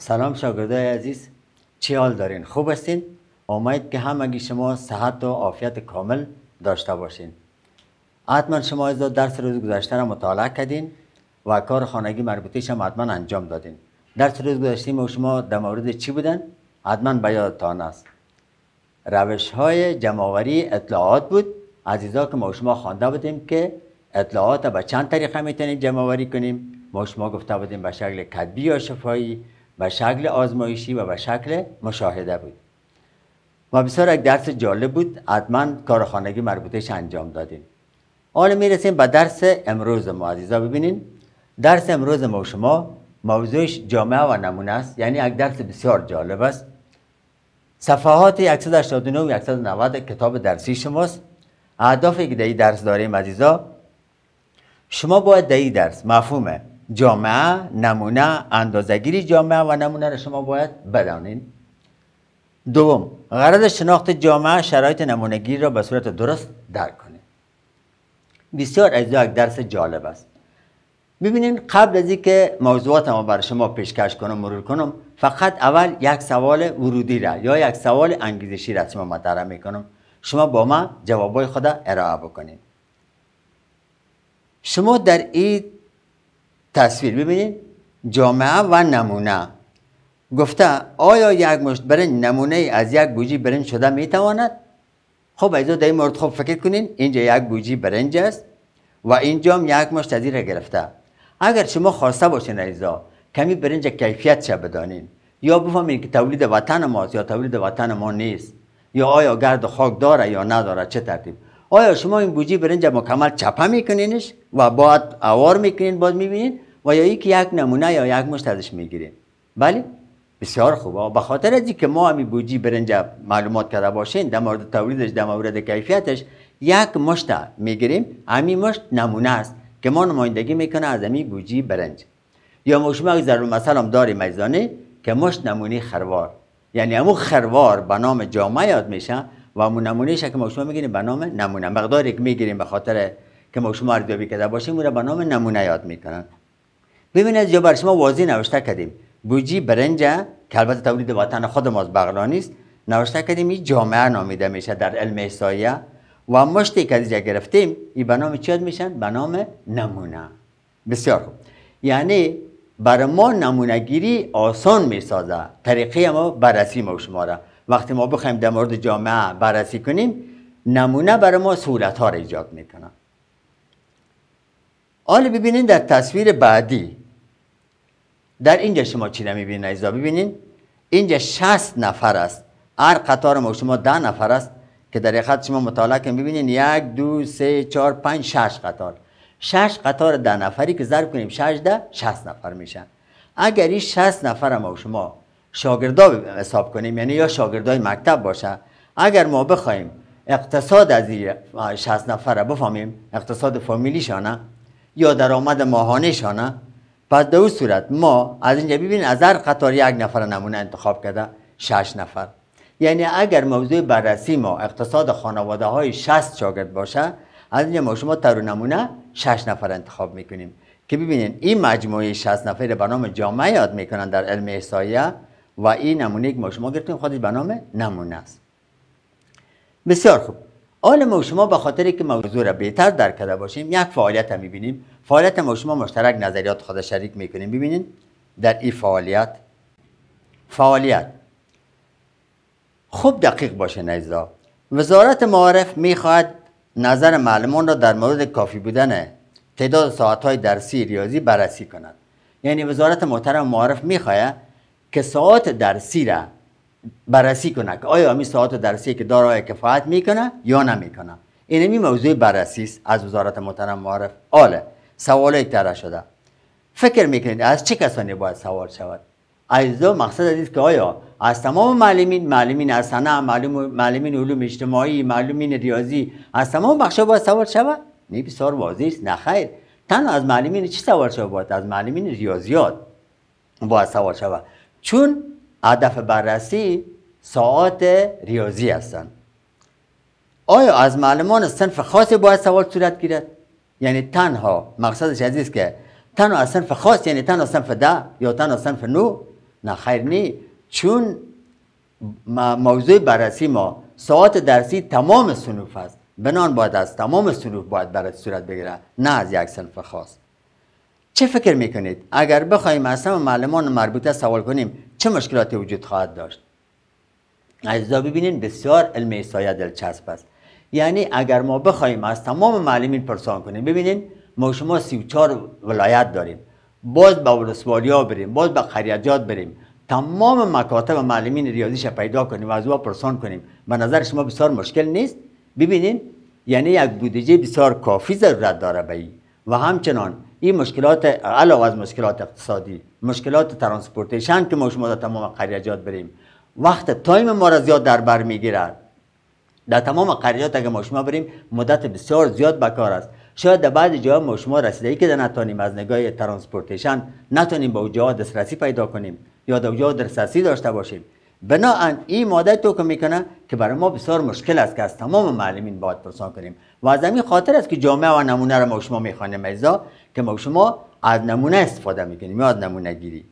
سلام شاگردای عزیز چه حال دارین خوب هستین امید که همگی شما صحت و عافیت کامل داشته باشین حتما شما از درس روز گذشته را مطالعه کردین و کار خانگی مربوطیش هم حتما انجام دادین درس روز گذشته ما شما در مورد چی بودن حتما به یادتان است روش های جمعوری اطلاعات بود عزیزا که ما شما خوانده بودیم که اطلاعات به چند طریقه میتونیم جمعوری کنیم ما شما گفته بودیم به شکل کتبی یا شفایی به شکل آزمایشی و به شکل مشاهده بود ما بسیار یک درس جالب بود حتما کارخانگی مربوطش انجام دادیم حالا میرسیم به درس امروز ما عزیزا ببینین درس امروز ما شما موضوعش جامعه و نمونه است یعنی یک درس بسیار جالب است صفحات 189 و 190 کتاب درسی شماست اهدافی که در درس داریم عزیزا شما باید در درس مفهومه جامعه نمونه اندازگیری جامعه و نمونه را شما باید بدانید. دوم غرض شناخت جامعه شرایط نمونگیری را به صورت درست درک کنید بسیار از یک درس جالب است ببینین قبل از اینکه موضوعات ما برای شما پیشکش کنم مرور کنم فقط اول یک سوال ورودی را یا یک سوال انگیزشی را شما مطرح میکنم شما با ما جوابای خود ارائه بکنید شما در این تصویر ببینید جامعه و نمونه گفته آیا یک مشت برنج نمونه از یک گوجی برنج شده تواند؟ خب ایزو در این مورد خوب فکر کنین اینجا یک گوجی برنج است و اینجا هم یک مشت از گرفته اگر شما خواسته باشین ایزا کمی برنج کیفیت شد بدانین یا بفهمین که تولید وطن ماست یا تولید وطن ما نیست یا آیا گرد خاک داره یا نداره چه ترتیب آیا شما این بوجی برنج مکمل چپه میکنینش و باید اوار میکنین باز میبینین و یا یک نمونه یا یک مشت ازش میگیرین بله بسیار خوب به خاطر از که ما همی بوجی برنج معلومات کرده باشین در مورد تولیدش در مورد کیفیتش یک مشت میگیریم همین مشت نمونه است که ما نمایندگی میکنه از همی بوجی برنج یا ما شما ضرب مثلا داریم مجزانه که مشت نمونی خروار یعنی همون خروار به نام جامعه یاد میشه و نمونهش که ما شما میگیریم به نام نمونه مقداری که میگیریم به خاطر که ما شما ارزیابی کرده باشیم او به نام نمونه یاد میکنن ببینید یا بر شما واضح نوشته کردیم بوجی برنج که البته تولید وطن خود ما از بغلانی است نوشته کردیم این جامعه نامیده میشه در علم احصایه و مشتی که اینجا گرفتیم این به نام چی میشن به نام نمونه بسیار خوب یعنی بر ما گیری آسان میسازه طریقه ما بررسی ما شما را وقتی ما بخوایم در مورد جامعه بررسی کنیم نمونه برای ما سهولت ها را ایجاد میکنن حالا ببینین در تصویر بعدی در اینجا شما چی میبینین ایزا ببینین اینجا شست نفر است هر قطار ما شما ده نفر است که در خط شما مطالعه کنیم ببینین یک دو سه چهار پنج شش قطار شش قطار ده نفری که ضرب کنیم شش ده شست نفر میشن اگر این شست نفر ما شما شاگردا حساب کنیم یعنی یا شاگردای مکتب باشه. اگر ما بخوایم اقتصاد از این 60 نفره بفهمیم اقتصاد فامیلی شانه یا درآمد ماهانه شانه پس در صورت ما از اینجا ببین از هر قطار یک نفر نمونه انتخاب کرده 6 نفر یعنی اگر موضوع بررسی ما اقتصاد خانواده های 60 شاگرد باشه از اینجا ما شما تر نمونه 6 نفر انتخاب میکنیم که ببینین این مجموعه 60 نفره به نام جامعه یاد میکنن در علم احصایه و این نمونه که ما شما گرفتیم خودش به نام نمونه است بسیار خوب حال ما شما به خاطر که موضوع را بهتر درک کرده باشیم یک فعالیت هم میبینیم فعالیت ما شما مشترک نظریات خود شریک میکنیم ببینید در این فعالیت فعالیت خوب دقیق باشه نیزا وزارت معارف میخواهد نظر معلمان را در مورد کافی بودن تعداد های درسی ریاضی بررسی کند یعنی وزارت محترم معارف میخواهد که ساعت درسی را بررسی کنه که آیا همین ساعت درسی که دارای کفایت میکنه یا نمیکنه این همین موضوع بررسی است از وزارت محترم معارف آله سوال یک طرح شده فکر میکنید از چه کسانی باید سوال شود از دو مقصد است که آیا از تمام معلمین معلمین از معلم معلمین علوم اجتماعی معلمین ریاضی از تمام بخشا باید سوال شود نه بسیار واضح است نه خیر تن از معلمین چی سوال شود باید از معلمین ریاضیات باید سوال شود چون هدف بررسی ساعات ریاضی هستند آیا از معلمان صنف خاصی باید سوال صورت گیرد یعنی تنها مقصدش عزیز که تنها از صنف خاص یعنی تنها صنف ده یا تنها صنف نو نه خیر نی چون موضوع بررسی ما ساعت درسی تمام سنوف است بنان باید از تمام سنوف باید بررسی صورت بگیره نه از یک صنف خاص چه فکر میکنید اگر بخوایم از همه معلمان مربوطه سوال کنیم چه مشکلاتی وجود خواهد داشت عزیزا ببینید بسیار علم ایسایه دلچسب است یعنی اگر ما بخوایم از تمام معلمین پرسان کنیم ببینید ما شما 34 ولایت داریم باز به با ها بریم باز به قریجات بریم تمام مکاتب معلمین ریاضیش پیدا کنیم و از او پرسان کنیم به نظر شما بسیار مشکل نیست ببینین یعنی یک بودجه بسیار کافی ضرورت داره به و همچنان این مشکلات علاوه از مشکلات اقتصادی مشکلات ترانسپورتیشن که ما شما در تمام قریجات بریم وقت تایم ما را زیاد در بر میگیرد در تمام قریجات اگر ما شما بریم مدت بسیار زیاد بکار است شاید در بعضی جاها ما شما ای که نتانیم از نگاه ترانسپورتیشن نتانیم به اوجاها دسترسی پیدا کنیم یا در اوجاها دسترسی داشته باشیم بنا این ماده تو که میکنه که برای ما بسیار مشکل است که از تمام معلمین باید پرسان کنیم و از خاطر است که جامعه و نمونه را ما شما میخوانیم که ما شما از نمونه استفاده میکنیم یا از نمونه گیری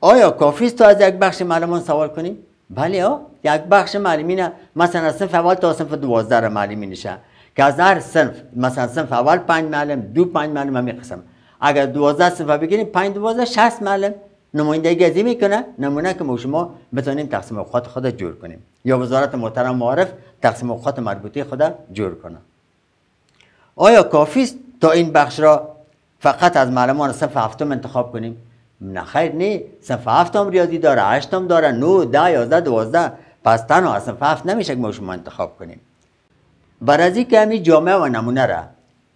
آیا کافی است تا از یک بخش معلمان سوال کنیم بله ها یک بخش معلمین مثلا از صنف اول تا صنف دوازده را معلمی نشه که از هر صنف مثلا صنف اول پنج معلم دو پنج معلم هم قسم اگر دوازده صنف بگیریم پنج دوازده شست معلم نمایندگی گزی میکنه نمونه که ما شما بتونیم تقسیم اوقات خود جور کنیم یا وزارت محترم معارف تقسیم اوقات مربوطه خود جور کنه آیا کافی است تا این بخش را فقط از معلمان صف هفتم انتخاب کنیم نه خیر نه صف هفتم ریاضی داره هشتم داره نو ده یازده دوازده پس تنها از صف هفت نمیشه که ما شما انتخاب کنیم برازی که همی جامعه و نمونه را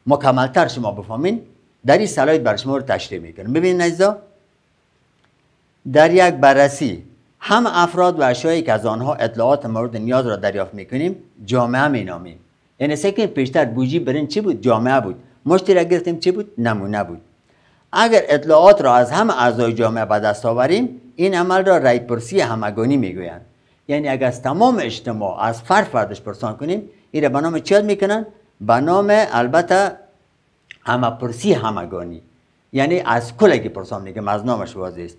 مکملتر شما بفهمین در این سلاید بر شما رو تشریح میکنم ببینید عزیزا در یک بررسی هم افراد و اشیایی که از آنها اطلاعات مورد نیاز را دریافت میکنیم جامعه مینامیم یعنی سکن پیشتر بوجی برین چی بود جامعه بود مشتی را گرفتیم چی بود نمونه بود اگر اطلاعات را از همه اعضای جامعه به دست آوریم این عمل را پرسی همگانی میگویند یعنی اگر از تمام اجتماع از فرد فردش پرسان کنیم این را به نام چی میکنن به نام البته پرسی همگانی یعنی از کلگی پرسان میگم از نامش واضح است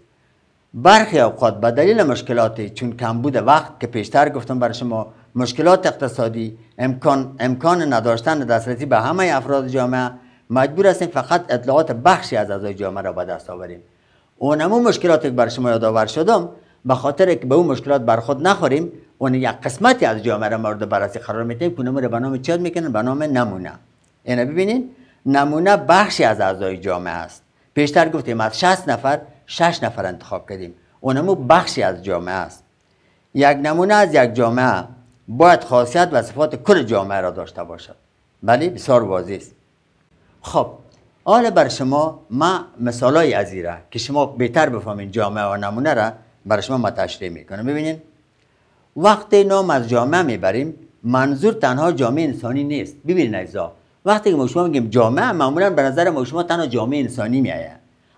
برخی اوقات به دلیل مشکلات چون کمبود وقت که پیشتر گفتم برای شما مشکلات اقتصادی امکان, امکان نداشتن دسترسی به همه افراد جامعه مجبور هستیم فقط اطلاعات بخشی از اعضای جامعه را به دست آوریم اونمو مشکلاتی که بر شما یادآور شدم به خاطر که به اون مشکلات بر خود نخوریم اون یک قسمتی از جامعه را مورد بررسی قرار میدیم که رو به نام چیاد میکنن به نام نمونه اینا ببینین نمونه بخشی از اعضای جامعه است پیشتر گفتیم از 60 نفر 6 نفر انتخاب کردیم اونمو بخشی از جامعه است یک نمونه از یک جامعه باید خاصیت و صفات کل جامعه را داشته باشد بله بسیار واضح است خب حالا بر شما ما مثالای از که شما بهتر بفهمین جامعه و نمونه را بر شما ما تشریح میکنم ببینین وقتی نام از جامعه میبریم منظور تنها جامعه انسانی نیست ببینین ایزا وقتی که ما شما میگیم جامعه معمولا به نظر ما شما تنها جامعه انسانی میایه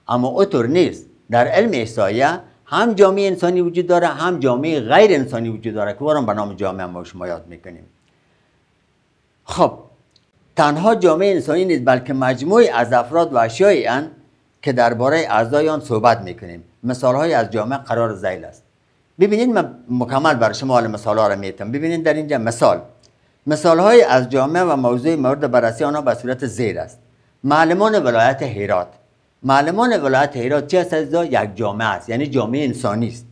اما اطور نیست در علم احسایه هم جامعه انسانی وجود داره هم جامعه غیر انسانی وجود داره که اون به نام جامعه ما شما یاد میکنیم خب تنها جامعه انسانی نیست بلکه مجموعی از افراد و اشیایی اند که درباره اعضای آن صحبت میکنیم مثال های از جامعه قرار زیل است ببینید من مکمل برای شما حال مثال ها را میتم ببینید در اینجا مثال مثال های از جامعه و موضوع مورد بررسی آنها به صورت زیر است معلمان ولایت هرات معلمان ولایت هرات چی هست از یک جامعه است یعنی جامعه انسانی است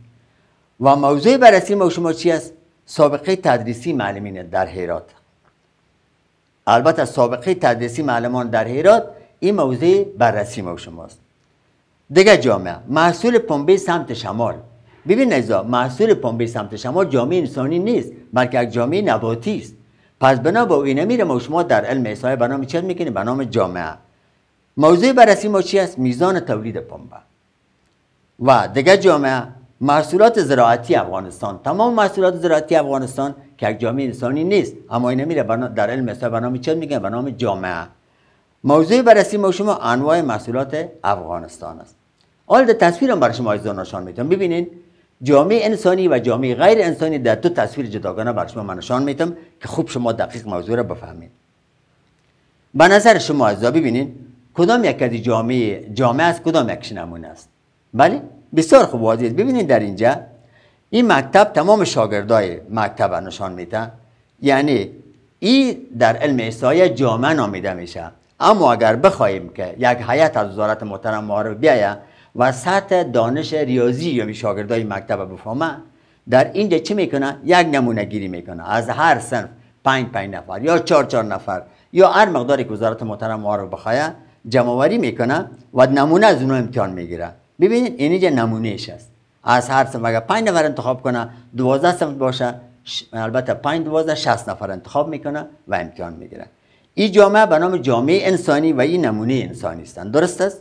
و موضوع بررسی ما شما چی است سابقه تدریسی معلمین در هرات البته سابقه تدریسی معلمان در هرات این موضوع بررسی ما شماست دیگه جامعه محصول پنبه سمت شمال ببین ازا محصول پنبه سمت شمال جامعه انسانی نیست بلکه یک جامعه نباتی است پس بنا با این میره ما شما در علم ایسای به نام چه میکنیم به نام جامعه موضوع بررسی ما چی است میزان تولید پنبه و دیگه جامعه محصولات زراعتی افغانستان تمام محصولات زراعتی افغانستان که یک جامعه انسانی نیست اما این میره در علم حساب به نام چه میگن به نام جامعه موضوع بررسی ما شما انواع محصولات افغانستان است حال در تصویر هم برای شما از نشان میتونم جامعه انسانی و جامعه غیر انسانی در دو تصویر جداگانه برای شما من نشان که خوب شما دقیق موضوع را بفهمید به نظر شما از ببینین کدام یک از جامعه جامعه است کدام یک نمونه است بله بسیار خوب واضحه ببینید در اینجا این مکتب تمام شاگردای مکتب نشان میده یعنی این در علم اسای جامعه نامیده میشه اما اگر بخوایم که یک هیئت از وزارت محترم معارف بیایه و سطح دانش ریاضی یا شاگردای مکتب بفهمه در اینجا چی میکنه یک نمونه گیری میکنه از هر صنف پنج پنج نفر یا چهار چهار نفر یا هر مقداری که وزارت محترم معارف جمعوری میکنه و نمونه از اونو امتحان میگیره ببینید اینجا یعنی نمونهش است از هر سمت اگر 5 نفر انتخاب کنه 12 سمت باشه البته 5 دوازده 60 نفر انتخاب میکنه و امتحان میگیره این جامعه به نام جامعه انسانی و این نمونه انسانی هستند درست است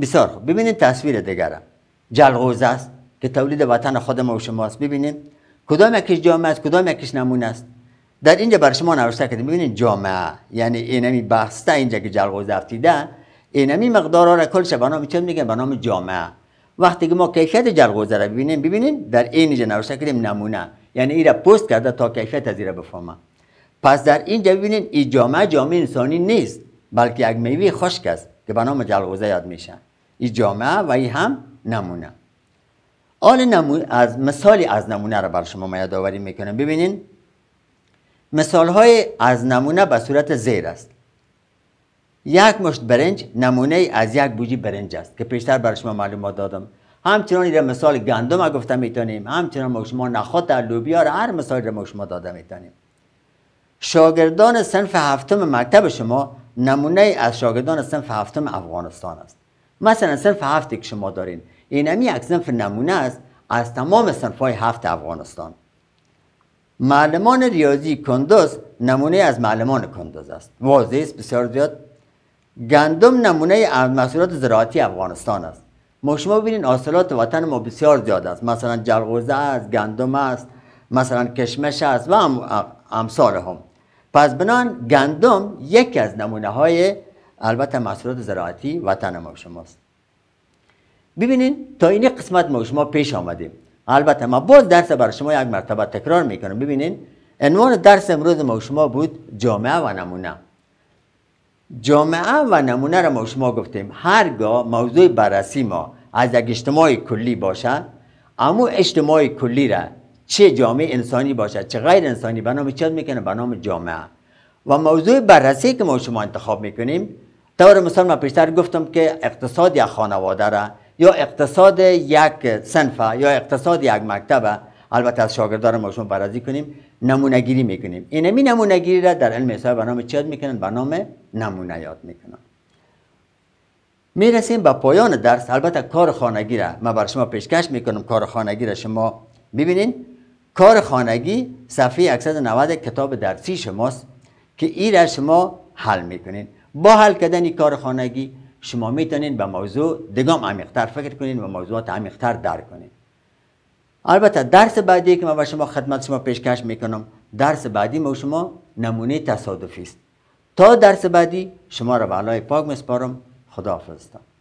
بسیار خوب ببینید تصویر دیگر، جلغوزه است که تولید وطن خود ما و شماست ببینید کدام یکیش جامعه است کدام یکیش نمونه است در اینجا برای شما نوشته کردیم ببینید جامعه یعنی اینمی بسته اینجا که جلغوز افتیده اینمی مقدار را کلش به نام چه میگن به نام جامعه وقتی که ما کیفیت جلغوزه را ببینیم ببینید در اینجا نوشته کردیم نمونه یعنی را پست کرده تا کیفیت از را بفهمه پس در اینجا ببینید این جامعه جامعه انسانی نیست بلکه یک میوه خشک است که به نام جلغوزه یاد میشه این جامعه و این هم نمونه آل از مثالی از نمونه را بر شما آوری میکنم ببینید مثال های از نمونه به صورت زیر است یک مشت برنج نمونه از یک بوجی برنج است که پیشتر بر شما معلومات دادم همچنان این مثال گندم گفته میتونیم همچنان ما شما نخود در لوبیا را هر مثال را ما شما داده میتونیم شاگردان صنف هفتم مکتب شما نمونه از شاگردان صنف هفتم افغانستان است مثلا صنف هفتی که شما دارین این همی یک صنف نمونه است از تمام صنف های هفت افغانستان معلمان ریاضی کندوز نمونه از معلمان کندوز است واضح است بسیار زیاد گندم نمونه از محصولات زراعتی افغانستان است ما شما ببینید حاصلات وطن ما بسیار زیاد است مثلا جلغوزه است گندم است مثلا کشمش است و هم امثال هم پس بنان گندم یکی از نمونه های البته محصولات زراعتی وطن ما شماست ببینید تا این قسمت ما شما پیش آمدیم البته ما باز درس برای شما یک مرتبه تکرار میکنم ببینین عنوان درس امروز ما شما بود جامعه و نمونه جامعه و نمونه را ما شما گفتیم هرگاه موضوع بررسی ما از یک اجتماع کلی باشه اما اجتماع کلی را چه جامعه انسانی باشد چه غیر انسانی به نام چیز میکنه به نام جامعه و موضوع بررسی که ما شما انتخاب میکنیم طور مثال من پیشتر گفتم که اقتصاد یا خانواده را یا اقتصاد یک صنفه یا اقتصاد یک مکتب البته از شاگردان ما برازی کنیم نمونه گیری میکنیم این می نمونه را در علم حساب به نام چیاد میکنن به نام نمونه یاد میکنن میرسیم به پایان درس البته کار خانگی را ما بر شما پیشکش میکنم کار خانگی را شما ببینین کار خانگی صفحه 190 کتاب درسی شماست که ای را شما حل میکنین با حل کردن کار خانگی شما میتونین به موضوع دگام عمیقتر فکر کنین و موضوعات عمیقتر درک کنید. البته درس بعدی که من به شما خدمت شما پیشکش میکنم درس بعدی ما شما نمونه تصادفی است تا درس بعدی شما را به علای پاک میسپارم خدا حافظتم